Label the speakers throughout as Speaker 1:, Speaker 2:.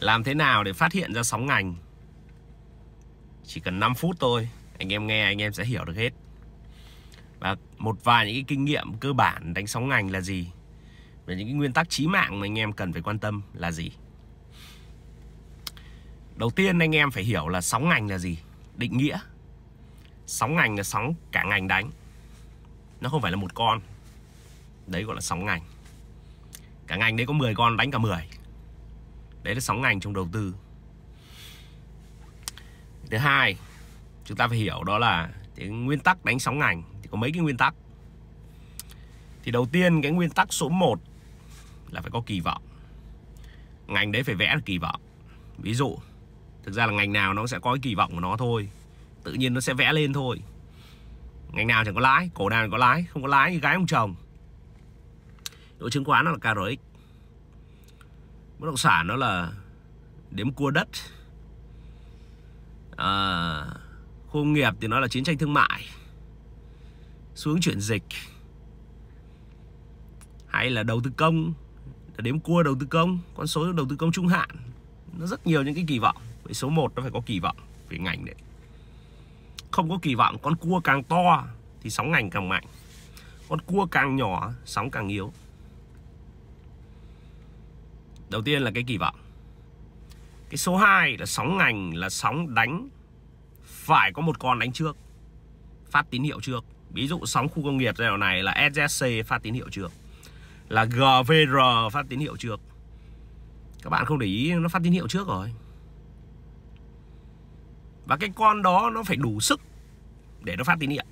Speaker 1: Làm thế nào để phát hiện ra sóng ngành? Chỉ cần 5 phút thôi, anh em nghe anh em sẽ hiểu được hết. Và một vài những cái kinh nghiệm cơ bản đánh sóng ngành là gì? Và những cái nguyên tắc chí mạng mà anh em cần phải quan tâm là gì? Đầu tiên anh em phải hiểu là sóng ngành là gì? Định nghĩa. Sóng ngành là sóng cả ngành đánh. Nó không phải là một con. Đấy gọi là sóng ngành. Cả ngành đấy có 10 con đánh cả 10 đấy là sóng ngành trong đầu tư thứ hai chúng ta phải hiểu đó là cái nguyên tắc đánh sóng ngành thì có mấy cái nguyên tắc thì đầu tiên cái nguyên tắc số 1 là phải có kỳ vọng ngành đấy phải vẽ được kỳ vọng ví dụ thực ra là ngành nào nó sẽ có cái kỳ vọng của nó thôi tự nhiên nó sẽ vẽ lên thôi ngành nào chẳng có lái cổ nào chẳng có lái không có lái như gái ông chồng đội chứng khoán nó là KRX bất động sản nó là đếm cua đất à, khu nghiệp thì nó là chiến tranh thương mại xuống chuyển dịch hay là đầu tư công là đếm cua đầu tư công con số đầu tư công trung hạn nó rất nhiều những cái kỳ vọng với số 1 nó phải có kỳ vọng về ngành đấy không có kỳ vọng con cua càng to thì sóng ngành càng mạnh con cua càng nhỏ sóng càng yếu Đầu tiên là cái kỳ vọng Cái số 2 là sóng ngành là sóng đánh Phải có một con đánh trước Phát tín hiệu trước Ví dụ sóng khu công nghiệp giai đoạn này là SJC phát tín hiệu trước Là GVR phát tín hiệu trước Các bạn không để ý nó phát tín hiệu trước rồi Và cái con đó nó phải đủ sức để nó phát tín hiệu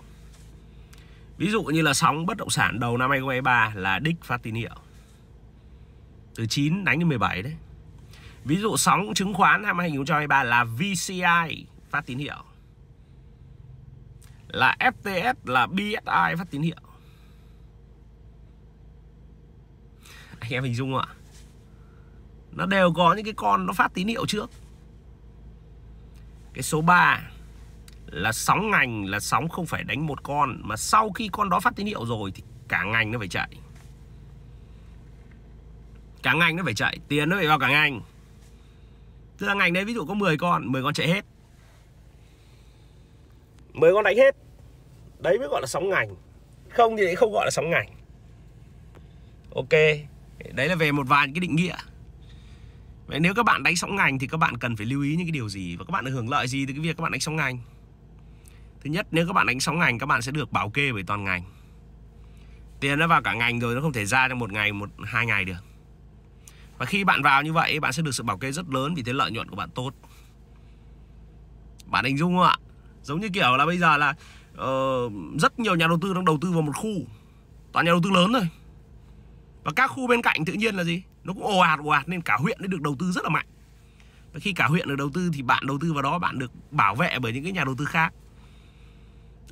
Speaker 1: Ví dụ như là sóng bất động sản đầu năm 2023 là đích phát tín hiệu từ 9 đánh đến 17 đấy ví dụ sóng chứng khoán năm 2023 là VCI phát tín hiệu là FTS là BSI phát tín hiệu anh em hình dung không ạ nó đều có những cái con nó phát tín hiệu trước cái số 3 là sóng ngành là sóng không phải đánh một con mà sau khi con đó phát tín hiệu rồi thì cả ngành nó phải chạy cả ngành nó phải chạy tiền nó phải vào cả ngành tức là ngành đấy ví dụ có 10 con 10 con chạy hết 10 con đánh hết đấy mới gọi là sóng ngành không thì đấy không gọi là sóng ngành ok đấy là về một vài cái định nghĩa Vậy nếu các bạn đánh sóng ngành thì các bạn cần phải lưu ý những cái điều gì và các bạn được hưởng lợi gì từ cái việc các bạn đánh sóng ngành thứ nhất nếu các bạn đánh sóng ngành các bạn sẽ được bảo kê bởi toàn ngành tiền nó vào cả ngành rồi nó không thể ra trong một ngày một hai ngày được và khi bạn vào như vậy bạn sẽ được sự bảo kê rất lớn vì thế lợi nhuận của bạn tốt Bạn hình dung không ạ? Giống như kiểu là bây giờ là uh, rất nhiều nhà đầu tư đang đầu tư vào một khu Toàn nhà đầu tư lớn rồi Và các khu bên cạnh tự nhiên là gì? Nó cũng ồ ạt ồ ạt nên cả huyện nó được đầu tư rất là mạnh Và khi cả huyện được đầu tư thì bạn đầu tư vào đó bạn được bảo vệ bởi những cái nhà đầu tư khác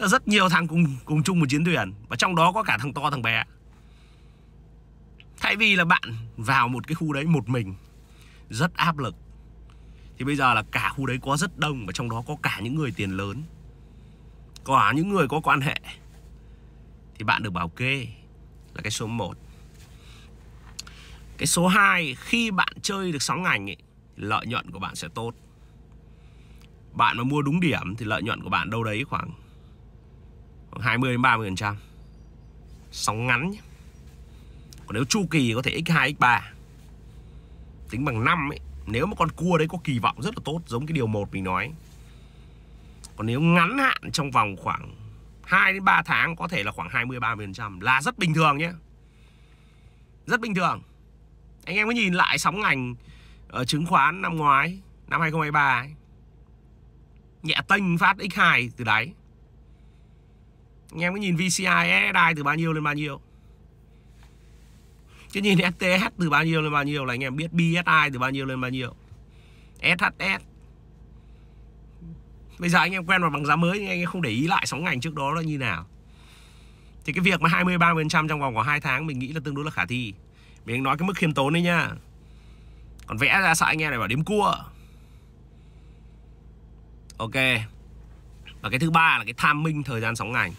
Speaker 1: rất nhiều thằng cùng cùng chung một chiến thuyền và trong đó có cả thằng to thằng bé Thay vì là bạn vào một cái khu đấy một mình Rất áp lực Thì bây giờ là cả khu đấy có rất đông Và trong đó có cả những người tiền lớn Có những người có quan hệ Thì bạn được bảo kê Là cái số 1 Cái số 2 Khi bạn chơi được sóng ngành ấy, Lợi nhuận của bạn sẽ tốt Bạn mà mua đúng điểm Thì lợi nhuận của bạn đâu đấy khoảng, khoảng 20 đến 30% Sóng ngắn nhé còn nếu chu kỳ có thể x2, x3 Tính bằng 5 ấy Nếu mà con cua đấy có kỳ vọng rất là tốt Giống cái điều 1 mình nói Còn nếu ngắn hạn trong vòng khoảng 2 đến 3 tháng có thể là khoảng 20-30% Là rất bình thường nhé Rất bình thường Anh em có nhìn lại sóng ngành ở ờ, chứng khoán năm ngoái Năm 2023 ấy Nhẹ tênh phát x2 từ đáy Anh em có nhìn VCI, SSI từ bao nhiêu lên bao nhiêu chứ nhìn STH từ bao nhiêu lên bao nhiêu là anh em biết BSI từ bao nhiêu lên bao nhiêu SHS bây giờ anh em quen vào bằng giá mới nhưng anh em không để ý lại sóng ngành trước đó là như nào thì cái việc mà 20 30% trong vòng khoảng 2 tháng mình nghĩ là tương đối là khả thi mình nói cái mức khiêm tốn đấy nha còn vẽ ra sợ anh em này bảo đếm cua ok và cái thứ ba là cái tham minh thời gian sóng ngành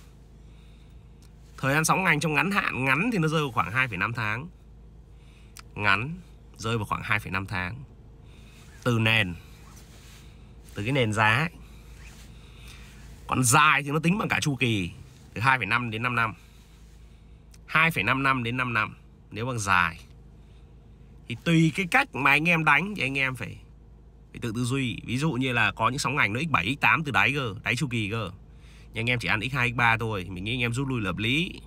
Speaker 1: thời gian sóng ngành trong ngắn hạn ngắn thì nó rơi vào khoảng 2,5 tháng ngắn rơi vào khoảng 2,5 tháng từ nền từ cái nền giá ấy. còn dài thì nó tính bằng cả chu kỳ từ 2,5 đến 5 năm 2,5 năm đến 5 năm nếu bằng dài thì tùy cái cách mà anh em đánh thì anh em phải phải tự tư duy ví dụ như là có những sóng ảnh nó x7 x8 từ đáy cơ đáy chu kỳ cơ nhưng anh em chỉ ăn x2 x3 thôi mình nghĩ anh em rút lui là hợp lý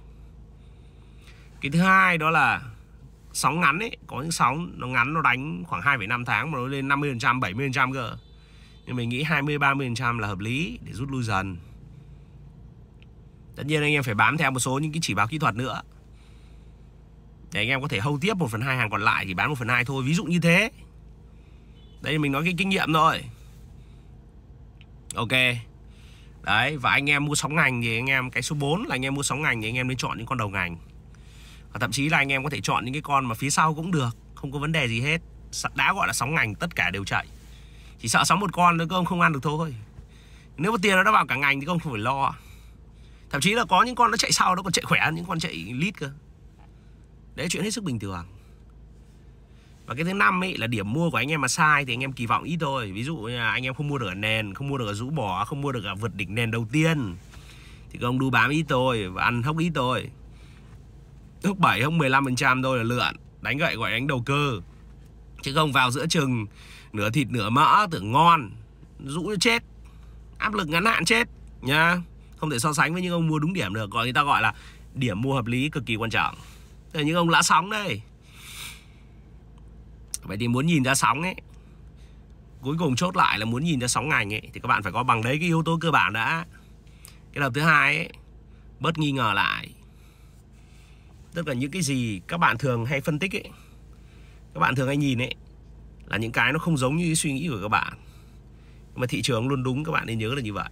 Speaker 1: cái thứ hai đó là sóng ngắn ấy có những sóng nó ngắn nó đánh khoảng 2,5 tháng mà nó lên 50 trăm 70 trăm cơ nhưng mình nghĩ 20 30 trăm là hợp lý để rút lui dần tất nhiên anh em phải bám theo một số những cái chỉ báo kỹ thuật nữa để anh em có thể hâu tiếp 1 phần hai hàng còn lại thì bán 1 phần hai thôi ví dụ như thế đây mình nói cái kinh nghiệm thôi ok đấy và anh em mua sóng ngành thì anh em cái số 4 là anh em mua sóng ngành thì anh em nên chọn những con đầu ngành và thậm chí là anh em có thể chọn những cái con mà phía sau cũng được không có vấn đề gì hết đã gọi là sóng ngành tất cả đều chạy chỉ sợ sóng một con nữa cơ ông không ăn được thôi nếu mà tiền nó đã vào cả ngành thì ông không phải lo thậm chí là có những con nó chạy sau nó còn chạy khỏe những con chạy lít cơ đấy chuyện hết sức bình thường và cái thứ năm ấy là điểm mua của anh em mà sai thì anh em kỳ vọng ít thôi ví dụ như là anh em không mua được ở nền không mua được ở rũ bỏ không mua được ở vượt đỉnh nền đầu tiên thì công đu bám ít thôi và ăn hốc ít thôi hook 7 hook 15% thôi là lượn đánh gậy gọi đánh đầu cơ chứ không vào giữa chừng nửa thịt nửa mỡ tưởng ngon rũ chết áp lực ngắn hạn chết nhá không thể so sánh với những ông mua đúng điểm được gọi người ta gọi là điểm mua hợp lý cực kỳ quan trọng Thế những ông lã sóng đây vậy thì muốn nhìn ra sóng ấy cuối cùng chốt lại là muốn nhìn ra sóng ngành ấy thì các bạn phải có bằng đấy cái yếu tố cơ bản đã cái đầu thứ hai ấy bớt nghi ngờ lại tức là những cái gì các bạn thường hay phân tích ấy các bạn thường hay nhìn ấy là những cái nó không giống như suy nghĩ của các bạn mà thị trường luôn đúng các bạn nên nhớ là như vậy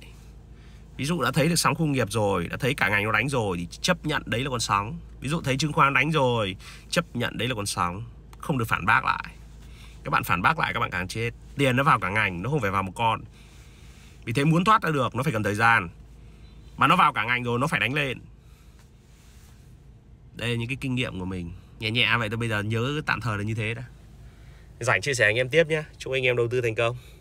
Speaker 1: ví dụ đã thấy được sóng công nghiệp rồi đã thấy cả ngành nó đánh rồi thì chấp nhận đấy là con sóng ví dụ thấy chứng khoán đánh rồi chấp nhận đấy là con sóng không được phản bác lại các bạn phản bác lại các bạn càng chết tiền nó vào cả ngành nó không phải vào một con vì thế muốn thoát ra được nó phải cần thời gian mà nó vào cả ngành rồi nó phải đánh lên đây là những cái kinh nghiệm của mình nhẹ nhẹ vậy thôi bây giờ nhớ tạm thời là như thế đã rảnh chia sẻ anh em tiếp nhé chúc anh em đầu tư thành công